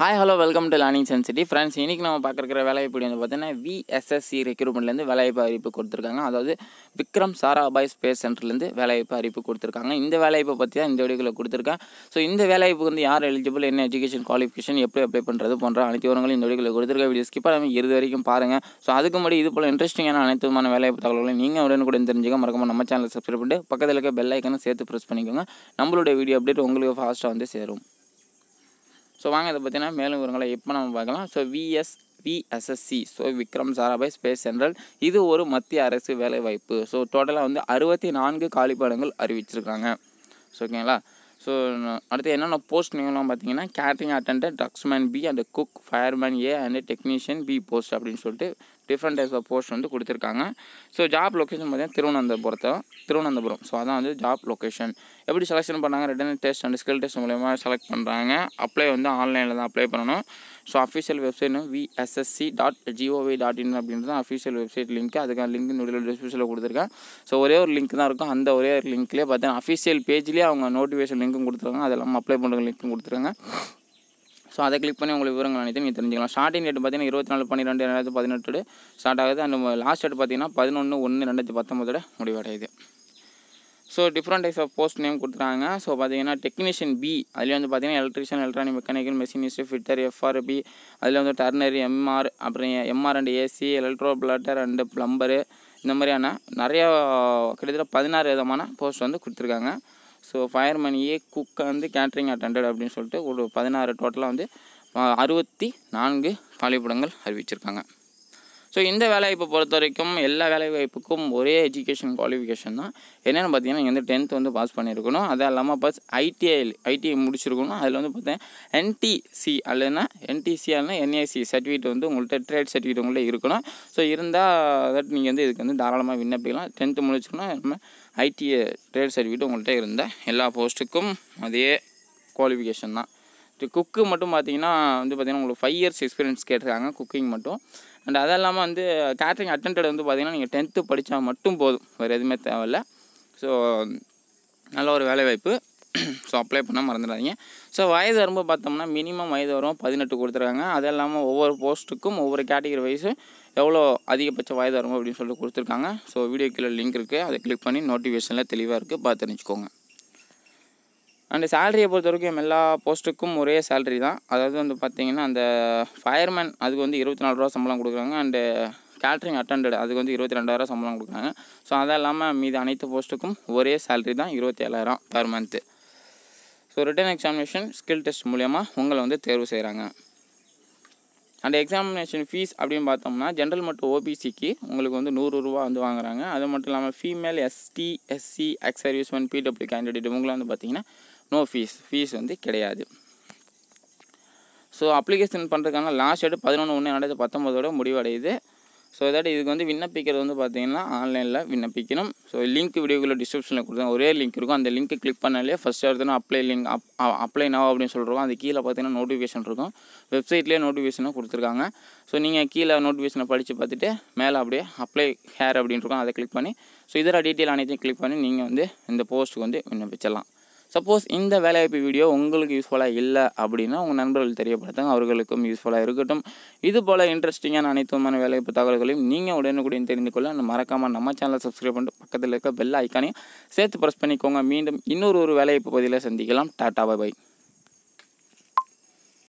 hi hello welcome to learning சென்சிட்டி friends இன்றைக்கி நம்ம பார்க்குற எப்படி வந்து பார்த்தீங்கன்னா விஎஸ்எஸ்சி ரெக்ரூட்மெண்ட்லேருந்து வேலைவாய்ப்பு அறிவிப்பு கொடுத்துருக்காங்க அதாவது விக்ரம் சாராபாய் ஸ்பேஸ் சென்டர்லேருந்து வேலைவாய்ப்பு அறிவிப்பு கொடுத்துருக்காங்க இந்த வேலைவாய்ப்பை பற்றி தான் இந்த வீடியோவில் கொடுத்துருக்கேன் ஸோ இந்த வேலைவாய்ப்பு வந்து யார் எலிஜிபிள் என்ன எஜுகேஷன் குவாலிஃபிகேஷன் எப்படி அப்ளை பண்ணுறது போன்ற அனைத்து விவரங்களும் இந்த வீடியோவில் கொடுத்துருக்க வீடியோ ஸ்கிப்பாக நம்ம இது வரைக்கும் பாருங்கள் ஸோ அதுக்கு முன்னாடி இது போல் இன்ட்ரெஸ்டிங்கான அனைத்து விதமான வேலைவாய்ப்பு தகவல்களையும் நீங்கள் கூட தெரிஞ்சுக்க மறக்காம நம்ம சேனலை சப்ஸ்கிரைப் பண்ணிட்டு பக்கத்தில் இருக்க பெல் ஐக்கனை சேர்த்து ப்ரெஸ் பண்ணிக்கோங்க நம்மளுடைய வீடியோ அப்டேட் உங்களுக்கு ஃபாஸ்ட்டாக வந்து சேரும் ஸோ வாங்க இதை பார்த்தீங்கன்னா மேலும் விவரங்களை இப்போ நம்ம பார்க்கலாம் so VS VSSC so Vikram Sarabhai space central இது ஒரு மத்திய அரசு வேலைவாய்ப்பு ஸோ டோட்டலாக வந்து அறுபத்தி நான்கு காலிப்பாடங்கள் அறிவிச்சிருக்காங்க ஸோ ஓகேங்களா ஸோ அடுத்து என்னென்ன போஸ்ட் நீங்களாம் பார்த்தீங்கன்னா catering attendant draughtsman B and cook fireman A and technician B post அப்படின்னு சொல்லிட்டு டிஃப்ரெண்ட் டைப்ஸ் ஆஃப் போஸ்ட் வந்து கொடுத்துருக்காங்க ஸோ ஜாப் லொக்கேஷன் பார்த்தீங்கன்னா திருவனந்தபுரத்தை திருவனந்தபுரம் ஸோ அதான் வந்து ஜாப் லொக்கேஷன் எப்படி செலெக்ஷன் பண்ணாங்க written test and skill test மூலயமா செலக்ட் பண்ணுறாங்க அப்ளை வந்து ஆன்லைனில் தான் அப்ளை பண்ணணும் ஸோ அஃபிஷியல் வெப்சைட்னு VSSC dot gov dot in அப்படின்றது தான் அஃபிஷியல் வெப்சைட் லிங்க்கு அதுக்கான லிங்க் நோட்டில் டிஸ்கிரிப்ஷனில் கொடுத்துருக்கேன் ஸோ ஒரே ஒரு லிங்க் தான் இருக்கும் அந்த ஒரே ஒரு லிங்க்லேயே பார்த்தீங்கன்னா அஃபிஷியல் பேஜ்லேயே அவங்க நோட்டிஃபிகேஷன் லிங்க்கும் கொடுத்துருக்காங்க அது நம்ம அப்ளை பண்ணுற லிங்க்கும் கொடுத்துருக்காங்க ஸோ அதை கிளிக் பண்ணி உங்களுக்கு விவரங்கள் அனைத்தும் நீங்கள் தெரிஞ்சுக்கலாம் ஸ்டார்டிங் டேட் பார்த்தீங்கன்னா இருபத்தி நாலு பன்னிரெண்டு ரெண்டாயிரத்து பதினெட்டு ஸ்டார்ட் ஆகுது அண்ட் லாஸ்ட் டேட் பார்த்தீங்கன்னா பதினொன்று ஒன்று ரெண்டாயிரத்து பத்தொம்போதோட முடிவடையுது so different types of post name கொடுத்துருக்காங்க ஸோ பார்த்தீங்கன்னா டெக்னீஷியன் பி அதில் வந்து பார்த்தீங்கன்னா electrician electronic mechanical machinist fitter FRP அதில் வந்து டர்னரி எம்ஆர் அப்புறம் MR and AC electroplater and plumber இந்த மாதிரியான நிறையா கிட்டத்தட்ட பதினாறு விதமான போஸ்ட் வந்து கொடுத்துருக்காங்க ஸோ ஃபயர்மேன் ஏ குக்கை வந்து கேட்ரிங் அட்டண்டட் அப்படின்னு சொல்லிட்டு ஒரு பதினாறு டோட்டலாக வந்து அறுபத்தி நான்கு காலிப்படங்கள் அறிவிச்சிருக்காங்க ஸோ இந்த வேலைவாய்ப்பை பொறுத்த வரைக்கும் எல்லா வேலைவாய்ப்புக்கும் ஒரே எஜுகேஷன் குவாலிஃபிகேஷன் தான் என்னென்னு பார்த்தீங்கன்னா நீங்கள் வந்து டென்த் வந்து பாஸ் பண்ணியிருக்கணும் அதுவும் இல்லாமல் பஸ் ஐடிஐ ஐடிஐ முடிச்சிருக்கணும் அதில் வந்து பார்த்தீங்கன்னா என்டிசி அல்லனா என்டிசி அல்லனா என்ஏசி சர்டிஃபிகேட் வந்து உங்கள்கிட்ட ட்ரேட் சர்டிஃபிகேட் உங்கள்கிட்ட இருக்கணும் ஸோ இருந்தால் தட் நீங்கள் வந்து இதுக்கு வந்து தாராளமாக விண்ணப்பிக்கலாம் டென்த்து முடிச்சுக்கணும் நம்ம ஐடிஐ ட்ரேட் சர்டிஃபிகேட் உங்கள்கிட்ட இருந்தால் எல்லா போஸ்ட்டுக்கும் அதே குவாலிஃபிகேஷன் தான் குக்கு மட்டும் பார்த்தீங்கன்னா வந்து பார்த்திங்கன்னா உங்களுக்கு ஃபைவ் இயர்ஸ் எக்ஸ்பீரியன்ஸ் கேட்டிருக்காங்க குக்கிங் மட்டும் அண்ட் அது இல்லாமல் வந்து கேட்ரிங் அட்டன்டட் வந்து பார்த்திங்கன்னா நீங்கள் டென்த்து படித்தா மட்டும் போதும் வேறு எதுவுமே தேவையில்ல ஸோ நல்ல ஒரு வேலைவாய்ப்பு ஸோ அப்ளை பண்ணால் மறந்துடாதீங்க ஸோ வயது வரும்போது பார்த்தோம்னா மினிமம் வயது வரும் பதினெட்டு கொடுத்துருக்காங்க அது இல்லாமல் ஒவ்வொரு போஸ்ட்டுக்கும் ஒவ்வொரு கேட்டகரி வயசு எவ்வளோ அதிகபட்ச வயது வரும் அப்படின்னு சொல்லிட்டு கொடுத்துருக்காங்க ஸோ வீடியோ கீழே லிங்க் இருக்குது அதை கிளிக் பண்ணி நோட்டிஃபிகேஷனில் தெளிவாக இருக்குது பார்த்து தெரிஞ்சுக்கோங்க அண்டு சேலரியை பொறுத்த வரைக்கும் எல்லா போஸ்ட்டுக்கும் ஒரே சேலரி தான் அதாவது வந்து பார்த்தீங்கன்னா அந்த ஃபயர்மேன் அதுக்கு வந்து இருபத்தி நாலு ரூபா சம்பளம் கொடுக்குறாங்க அண்டு கேட்ரிங் அட்டண்டட் அதுக்கு வந்து இருபத்தி ரெண்டாயிரம் சம்பளம் கொடுக்குறாங்க ஸோ அதெல்லாம் இல்லாமல் மீது அனைத்து போஸ்ட்டுக்கும் ஒரே சேலரி தான் இருபத்தி ஏழாயிரம் per month so written examination skill test மூலயமா உங்களை வந்து தேர்வு செய்கிறாங்க அந்த எக்ஸாமினேஷன் ஃபீஸ் அப்படின்னு பார்த்தோம்னா ஜென்ரல் மட்டும் ஓபிசிக்கு உங்களுக்கு வந்து நூறுரூவா வந்து வாங்குறாங்க அது மட்டும் இல்லாமல் female ST SC ex one PWD candidate இவங்களாம் வந்து பார்த்தீங்கன்னா நோ ஃபீஸ் ஃபீஸ் வந்து கிடையாது ஸோ அப்ளிகேஷன் பண்ணுறதுக்கான லாஸ்ட் டேட் பதினொன்று ஒன்று ரெண்டாயிரத்தி பத்தொம்போதோட முடிவடையுது ஸோ இதாட்டி இதுக்கு வந்து விண்ணப்பிக்கிறது வந்து பார்த்தீங்கன்னா ஆன்லைனில் விண்ணப்பிக்கணும் ஸோ லிங்க் வீடியோக்குள்ளே டிஸ்கிரிப்ஷனில் கொடுத்தேன் ஒரே லிங்க் இருக்கும் அந்த லிங்க்கை கிளிக் பண்ணாலே ஃபஸ்ட் எடுத்தோன்னா apply link up apply now அப்படின்னு சொல்கிறோம் அது கீழே பார்த்தீங்கன்னா நோட்டிஃபிகேஷன் இருக்கும் வெப்சைட்லேயே நோட்டிஃபிகேஷனும் கொடுத்துருக்காங்க ஸோ நீங்கள் கீழே நோட்டிஃபிகேஷனை படித்து பார்த்துட்டு மேலே அப்படியே அப்ளை ஹேர் அப்படின்னு இருக்கும் அதை கிளிக் பண்ணி ஸோ இதோட டீட்டெயில் அனைத்தையும் கிளிக் பண்ணி நீங்கள் வந்து இந்த போஸ்ட்டுக்கு வந்து விண்ணப்பிச்சிடலாம் சப்போஸ் இந்த வேலைவாய்ப்பு வீடியோ உங்களுக்கு யூஸ்ஃபுல்லாக இல்லை அப்படின்னா உங்கள் நண்பர்கள் தெரியப்படுத்துங்க அவர்களுக்கும் யூஸ்ஃபுல்லாக இருக்கட்டும் இது போல் இன்ட்ரெஸ்டிங்கான அனைத்துமான வேலைவாய்ப்பு தகவல்களையும் நீங்கள் உடனுக்குடியும் தெரிந்து கொள்ள மறக்காமல் நம்ம சேனலை சப்ஸ்கிரைப் பண்ணிட்டு பக்கத்தில் இருக்க பெல் ஐக்கானையும் சேர்த்து ப்ரெஸ் பண்ணிக்கோங்க மீண்டும் இன்னொரு ஒரு வேலைவாய்ப்பு பகுதியில் சந்திக்கலாம் டாட்டா பாய்